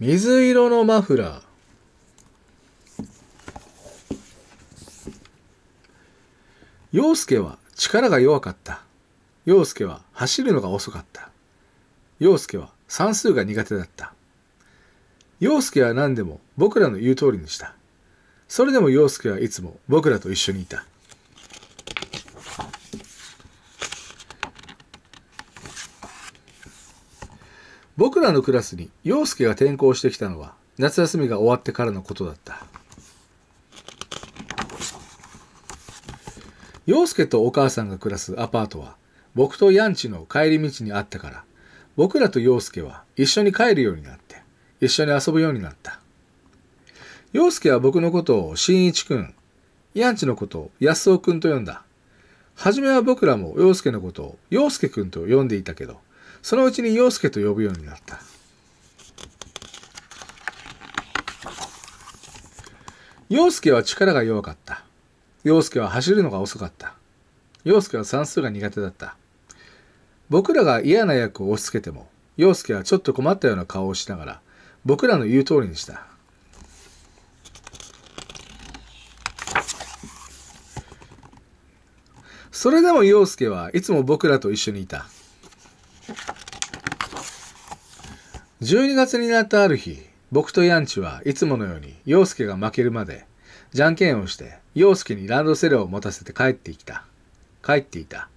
水色のマフラー。陽介は力が弱かった。陽介は走るのが遅かった。陽介は算数が苦手だった。陽介は何でも僕らの言う通りにした。それでも陽介はいつも僕らと一緒にいた。僕らのクラスに陽介が転校してきたのは夏休みが終わってからのことだった陽介とお母さんが暮らすアパートは僕とヤンチの帰り道にあったから僕らと陽介は一緒に帰るようになって一緒に遊ぶようになった陽介は僕のことを新一くんヤンチのことを安尾くんと呼んだ初めは僕らも陽介のことを陽介くんと呼んでいたけどそのうちに陽介と呼ぶようになった。陽介は力が弱かった。陽介は走るのが遅かった。陽介は算数が苦手だった。僕らが嫌な役を押し付けても、陽介はちょっと困ったような顔をしながら、僕らの言う通りにした。それでも陽介はいつも僕らと一緒にいた。12月になったある日、僕とヤンチはいつものように陽介が負けるまで、じゃんけんをして、陽介にランドセルを持たせて帰ってきた。帰っていた。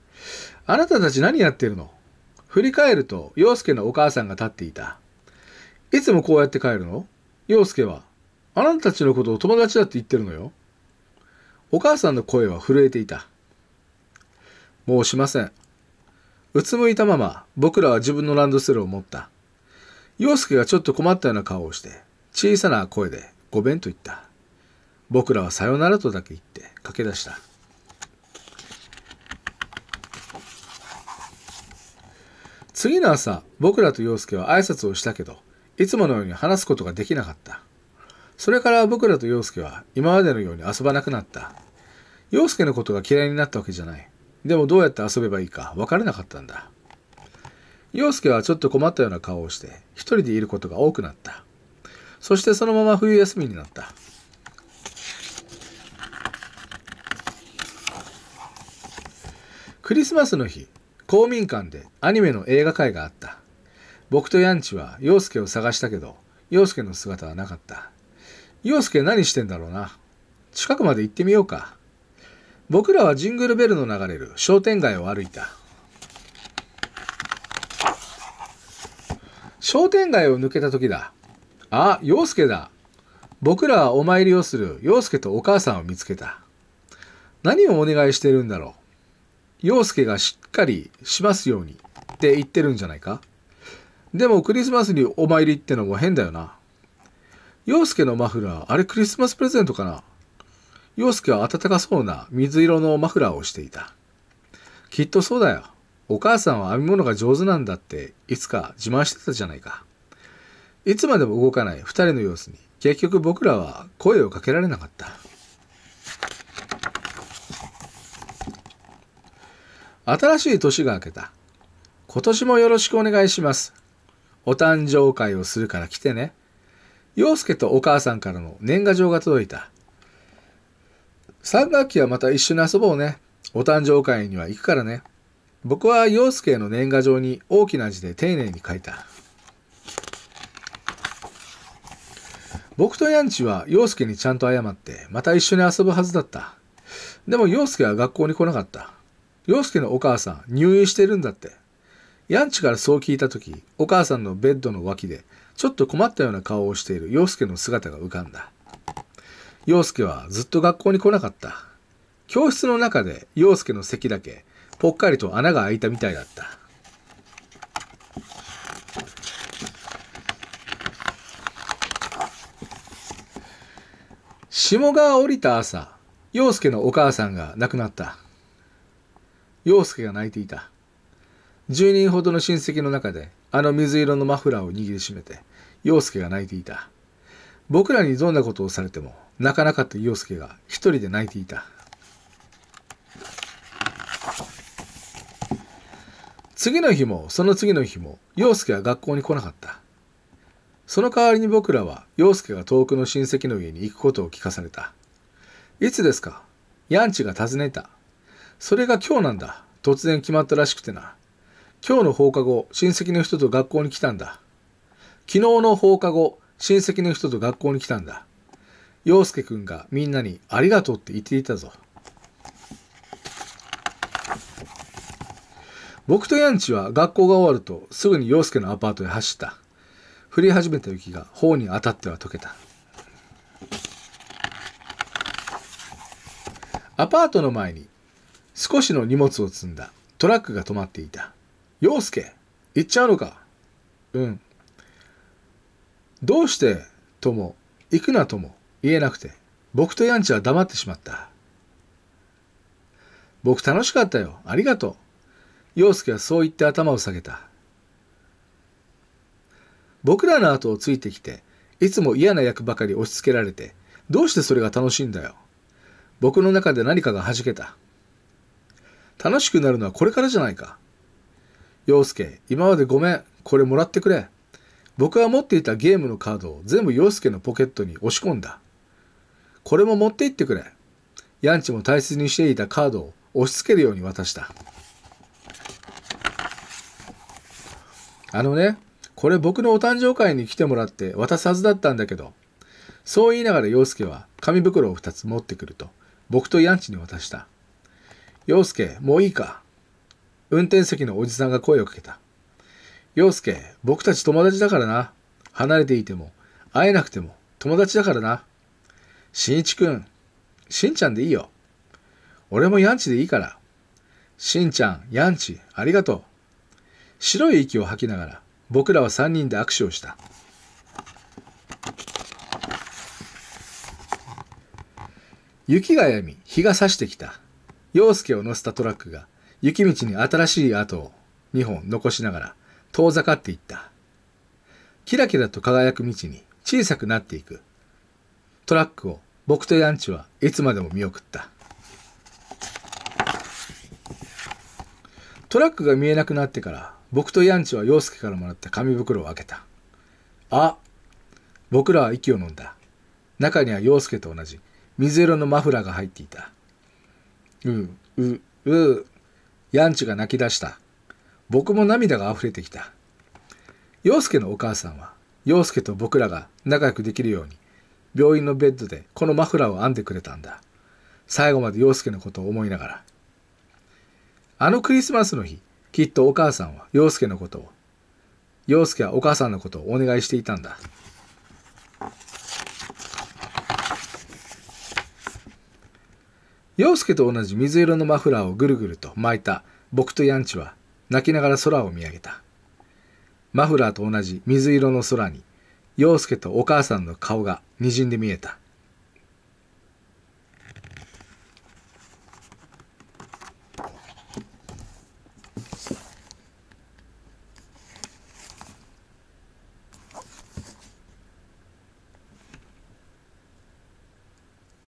あなたたち何やってるの振り返ると、陽介のお母さんが立っていた。いつもこうやって帰るの陽介は、あなたたちのことを友達だって言ってるのよ。お母さんの声は震えていた。もうしません。うつむいたまま、僕らは自分のランドセルを持った。陽介がちょっと困ったような顔をして、小さな声でごめんと言った。僕らはさよならとだけ言って駆け出した。次の朝、僕らと陽介は挨拶をしたけど、いつものように話すことができなかった。それから僕らと陽介は今までのように遊ばなくなった。陽介のことが嫌いになったわけじゃない。でもどうやって遊べばいいか分からなかったんだ。陽介はちょっと困ったような顔をして、一人でいることが多くなった。そしてそのまま冬休みになった。クリスマスの日、公民館でアニメの映画会があった。僕とヤンチは陽介を探したけど、陽介の姿はなかった。陽介何してんだろうな。近くまで行ってみようか。僕らはジングルベルの流れる商店街を歩いた。商店街を抜けた時だ。あ、洋介だ。僕らはお参りをする洋介とお母さんを見つけた。何をお願いしてるんだろう。洋介がしっかりしますようにって言ってるんじゃないかでもクリスマスにお参りってのも変だよな。洋介のマフラー、あれクリスマスプレゼントかな洋介は暖かそうな水色のマフラーをしていた。きっとそうだよ。お母さんは編み物が上手なんだっていつか自慢してたじゃないか。いつまでも動かない2人の様子に結局僕らは声をかけられなかった。新しい年が明けた。今年もよろしくお願いします。お誕生会をするから来てね。陽介とお母さんからの年賀状が届いた。3学期はまた一緒に遊ぼうね。お誕生会には行くからね。僕は陽介の年賀状に大きな字で丁寧に書いた。僕とヤンチは陽介にちゃんと謝って、また一緒に遊ぶはずだった。でも陽介は学校に来なかった。陽介のお母さん入院してるんだって。ヤンチからそう聞いた時、お母さんのベッドの脇で、ちょっと困ったような顔をしている陽介の姿が浮かんだ。陽介はずっと学校に来なかった。教室の中で陽介の席だけぽっかりと穴が開いたみたいだった。下が降りた朝、陽介のお母さんが亡くなった。陽介が泣いていた。10人ほどの親戚の中で、あの水色のマフラーを握りしめて、陽介が泣いていた。僕らにどんなことをされても、泣かなかった陽介が一人で泣いていた。次の日もその次の日も陽介は学校に来なかったその代わりに僕らは陽介が遠くの親戚の家に行くことを聞かされたいつですかヤンチが訪ねたそれが今日なんだ突然決まったらしくてな今日の放課後親戚の人と学校に来たんだ昨日の放課後親戚の人と学校に来たんだ陽介くんがみんなにありがとうって言っていたぞ僕とヤンチは学校が終わるとすぐに陽介のアパートへ走った降り始めた雪が頬に当たっては溶けたアパートの前に少しの荷物を積んだトラックが止まっていた陽介行っちゃうのかうんどうしてとも行くなとも言えなくて僕とヤンチは黙ってしまった僕楽しかったよありがとう陽介はそう言って頭を下げた。僕らの後をついてきて、いつも嫌な役ばかり押し付けられて、どうしてそれが楽しいんだよ。僕の中で何かが弾けた。楽しくなるのはこれからじゃないか。陽介、今までごめん。これもらってくれ。僕は持っていたゲームのカードを全部陽介のポケットに押し込んだ。これも持って行ってくれ。ヤンチも大切にしていたカードを押し付けるように渡した。あのね、これ僕のお誕生会に来てもらって渡すはずだったんだけど、そう言いながら洋介は紙袋を二つ持ってくると、僕とヤンチに渡した。洋介、もういいか運転席のおじさんが声をかけた。洋介、僕たち友達だからな。離れていても、会えなくても、友達だからな。しんいちくん、しんちゃんでいいよ。俺もヤンチでいいから。しんちゃん、ヤンチ、ありがとう。白い息を吐きながら僕らは3人で握手をした雪がやみ日が差してきた陽介を乗せたトラックが雪道に新しい跡を2本残しながら遠ざかっていったキラキラと輝く道に小さくなっていくトラックを僕とヤンチはいつまでも見送ったトラックが見えなくなってから僕とヤンチは陽介からもらった紙袋を開けた。あ僕らは息を飲んだ。中には陽介と同じ水色のマフラーが入っていた。うう、うヤンチが泣き出した。僕も涙が溢れてきた。陽介のお母さんは、陽介と僕らが仲良くできるように、病院のベッドでこのマフラーを編んでくれたんだ。最後まで陽介のことを思いながら。あのクリスマスの日、きっとお母さんは陽介のことを陽介はお母さんのことをお願いしていたんだ陽介と同じ水色のマフラーをぐるぐると巻いた僕とヤンチは泣きながら空を見上げたマフラーと同じ水色の空に陽介とお母さんの顔がにじんで見えた